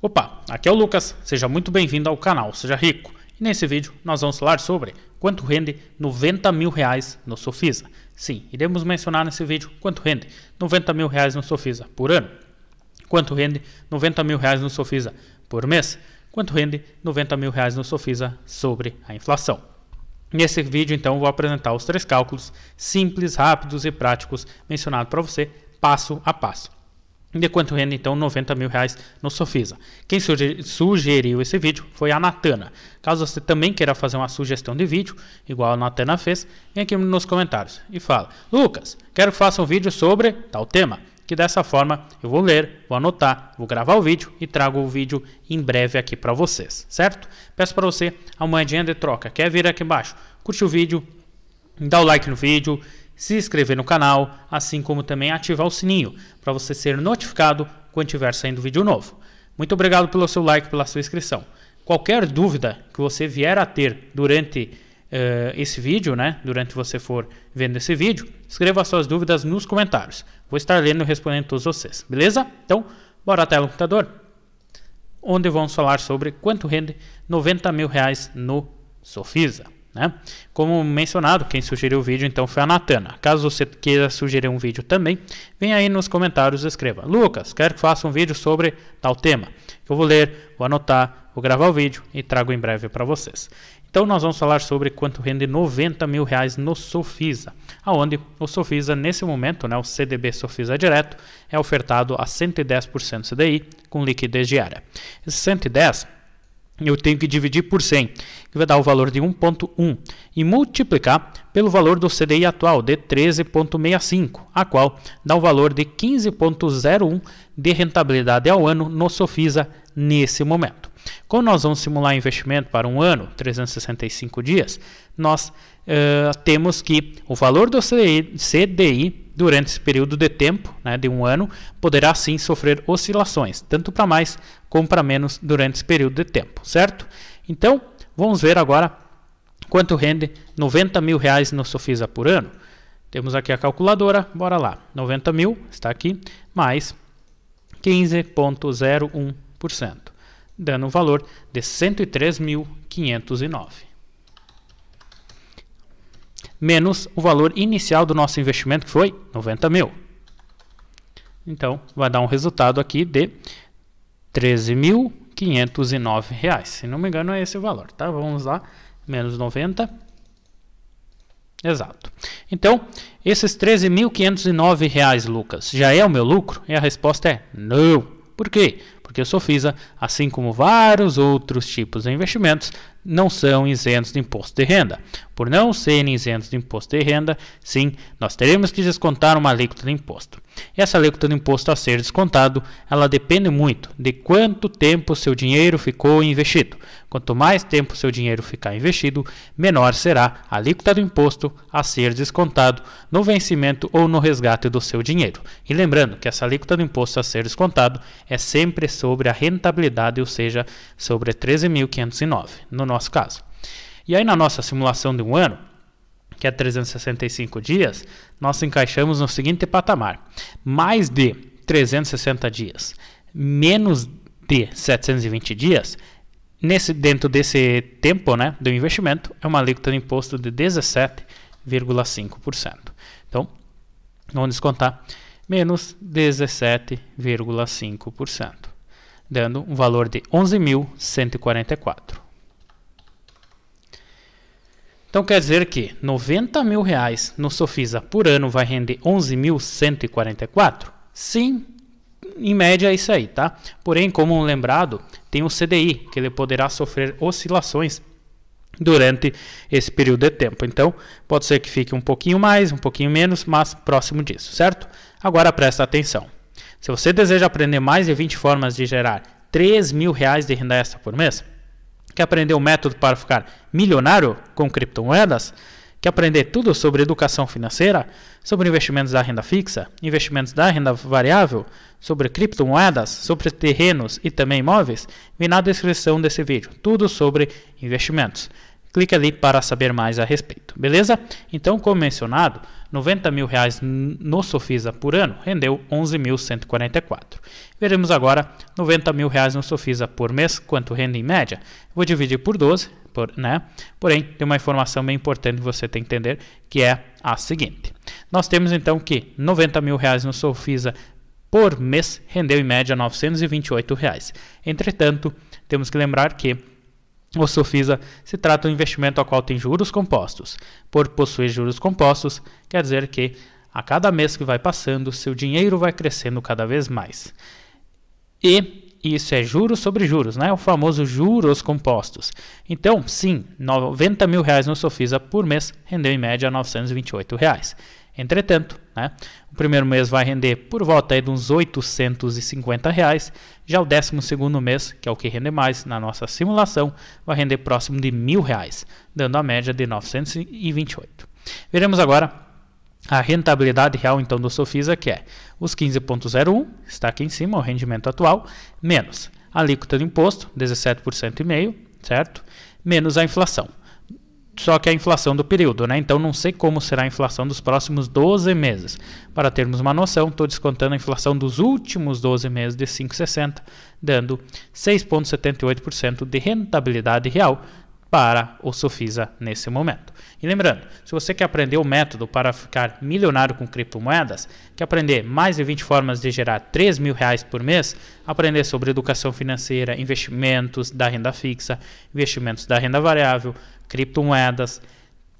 Opa, aqui é o Lucas, seja muito bem-vindo ao canal Seja Rico. E nesse vídeo nós vamos falar sobre quanto rende 90 mil reais no Sofisa. Sim, iremos mencionar nesse vídeo quanto rende 90 mil reais no Sofisa por ano. Quanto rende 90 mil reais no Sofisa por mês. Quanto rende 90 mil reais no Sofisa sobre a inflação. Nesse vídeo então vou apresentar os três cálculos simples, rápidos e práticos mencionados para você passo a passo de quanto rende então 90 mil reais no Sofisa. Quem sugeriu esse vídeo foi a Natana. Caso você também queira fazer uma sugestão de vídeo, igual a Natana fez, vem aqui nos comentários e fala: Lucas, quero que faça um vídeo sobre tal tema. Que dessa forma eu vou ler, vou anotar, vou gravar o vídeo e trago o vídeo em breve aqui para vocês, certo? Peço para você a moedinha de troca. Quer vir aqui embaixo? Curte o vídeo, dá o like no vídeo, se inscrever no canal, assim como também ativar o sininho para você ser notificado quando tiver saindo vídeo novo. Muito obrigado pelo seu like, pela sua inscrição. Qualquer dúvida que você vier a ter durante uh, esse vídeo, né, durante você for vendo esse vídeo, escreva suas dúvidas nos comentários. Vou estar lendo e respondendo todos vocês, beleza? Então, bora até o computador, onde vamos falar sobre quanto rende 90 mil reais no Sofisa. Né? Como mencionado, quem sugeriu o vídeo então foi a Natana. Caso você queira sugerir um vídeo também, vem aí nos comentários e escreva: Lucas, quero que faça um vídeo sobre tal tema. Eu vou ler, vou anotar, vou gravar o vídeo e trago em breve para vocês. Então nós vamos falar sobre quanto rende 90 mil reais no Sofisa, aonde o Sofisa nesse momento, né, o CDB Sofisa Direto, é ofertado a 110% CDI com liquidez diária. Esse 110 eu tenho que dividir por 100, que vai dar o valor de 1.1, e multiplicar pelo valor do CDI atual, de 13.65, a qual dá o valor de 15.01 de rentabilidade ao ano no Sofisa nesse momento. Como nós vamos simular investimento para um ano, 365 dias, nós uh, temos que o valor do CDI, durante esse período de tempo, né, de um ano, poderá sim sofrer oscilações, tanto para mais como para menos durante esse período de tempo, certo? Então, vamos ver agora quanto rende 90 mil reais no Sofisa por ano. Temos aqui a calculadora, bora lá, 90 mil, está aqui, mais 15,01% dando um valor de 103.509. Menos o valor inicial do nosso investimento, que foi 90 mil. Então, vai dar um resultado aqui de 13.509 reais. Se não me engano, é esse o valor, tá? Vamos lá, menos 90. Exato. Então, esses 13.509 reais, Lucas, já é o meu lucro? E a resposta é não. Por quê? porque a Sofisa, assim como vários outros tipos de investimentos, não são isentos de imposto de renda. Por não serem isentos de imposto de renda, sim, nós teremos que descontar uma alíquota de imposto. Essa alíquota de imposto a ser descontado, ela depende muito de quanto tempo seu dinheiro ficou investido. Quanto mais tempo seu dinheiro ficar investido, menor será a alíquota do imposto a ser descontado no vencimento ou no resgate do seu dinheiro. E lembrando que essa alíquota do imposto a ser descontado é sempre sobre a rentabilidade, ou seja, sobre 13.509. No nosso nosso caso. E aí, na nossa simulação de um ano, que é 365 dias, nós encaixamos no seguinte patamar: mais de 360 dias, menos de 720 dias, nesse, dentro desse tempo né, do investimento, é uma alíquota de imposto de 17,5%. Então, vamos descontar menos 17,5%, dando um valor de 11.144. Então quer dizer que 90 mil reais no Sofisa por ano vai render 11.144? Sim, em média é isso aí, tá? Porém, como um lembrado, tem o CDI, que ele poderá sofrer oscilações durante esse período de tempo. Então, pode ser que fique um pouquinho mais, um pouquinho menos, mas próximo disso, certo? Agora presta atenção. Se você deseja aprender mais de 20 formas de gerar 3 mil reais de renda extra por mês, Quer aprender o um método para ficar milionário com criptomoedas? Quer aprender tudo sobre educação financeira, sobre investimentos da renda fixa, investimentos da renda variável, sobre criptomoedas, sobre terrenos e também imóveis? Vem na descrição desse vídeo, tudo sobre investimentos clique ali para saber mais a respeito, beleza? Então, como mencionado, 90 mil reais no Sofisa por ano rendeu 11.144. Veremos agora 90 mil reais no Sofisa por mês, quanto rende em média. Vou dividir por 12, por, né? porém tem uma informação bem importante que você tem que entender, que é a seguinte. Nós temos então que 90 mil reais no Sofisa por mês rendeu em média 928 reais. Entretanto, temos que lembrar que o Sofisa se trata de um investimento ao qual tem juros compostos. Por possuir juros compostos, quer dizer que a cada mês que vai passando, seu dinheiro vai crescendo cada vez mais. E isso é juros sobre juros, né? O famoso juros compostos. Então, sim, 90 mil reais no Sofisa por mês rendeu em média 928 reais. Entretanto, né, o primeiro mês vai render por volta aí de uns 850 reais, já o décimo segundo mês, que é o que rende mais na nossa simulação, vai render próximo de mil reais, dando a média de 928. Veremos agora a rentabilidade real então do Sofisa, que é os 15.01, está aqui em cima, o rendimento atual, menos a alíquota do imposto, 17,5%, certo? Menos a inflação só que a inflação do período, né? Então não sei como será a inflação dos próximos 12 meses. Para termos uma noção, estou descontando a inflação dos últimos 12 meses de 5,60, dando 6,78% de rentabilidade real para o Sofisa nesse momento. E lembrando, se você quer aprender o método para ficar milionário com criptomoedas, quer aprender mais de 20 formas de gerar 3 mil reais por mês, aprender sobre educação financeira, investimentos da renda fixa, investimentos da renda variável, criptomoedas,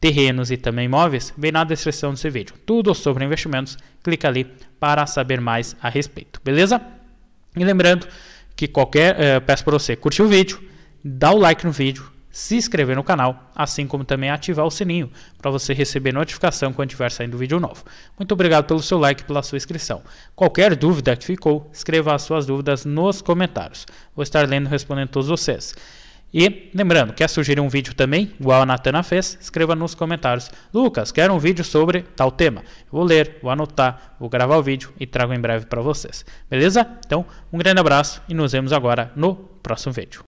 terrenos e também imóveis, vem na descrição desse vídeo. Tudo sobre investimentos, clica ali para saber mais a respeito, beleza? E lembrando que qualquer, eh, peço para você curtir o vídeo, dar o like no vídeo, se inscrever no canal, assim como também ativar o sininho para você receber notificação quando estiver saindo vídeo novo. Muito obrigado pelo seu like e pela sua inscrição. Qualquer dúvida que ficou, escreva as suas dúvidas nos comentários. Vou estar lendo e respondendo todos vocês. E lembrando, quer sugerir um vídeo também, igual a Natana fez? Escreva nos comentários. Lucas, quero um vídeo sobre tal tema. Vou ler, vou anotar, vou gravar o vídeo e trago em breve para vocês. Beleza? Então, um grande abraço e nos vemos agora no próximo vídeo.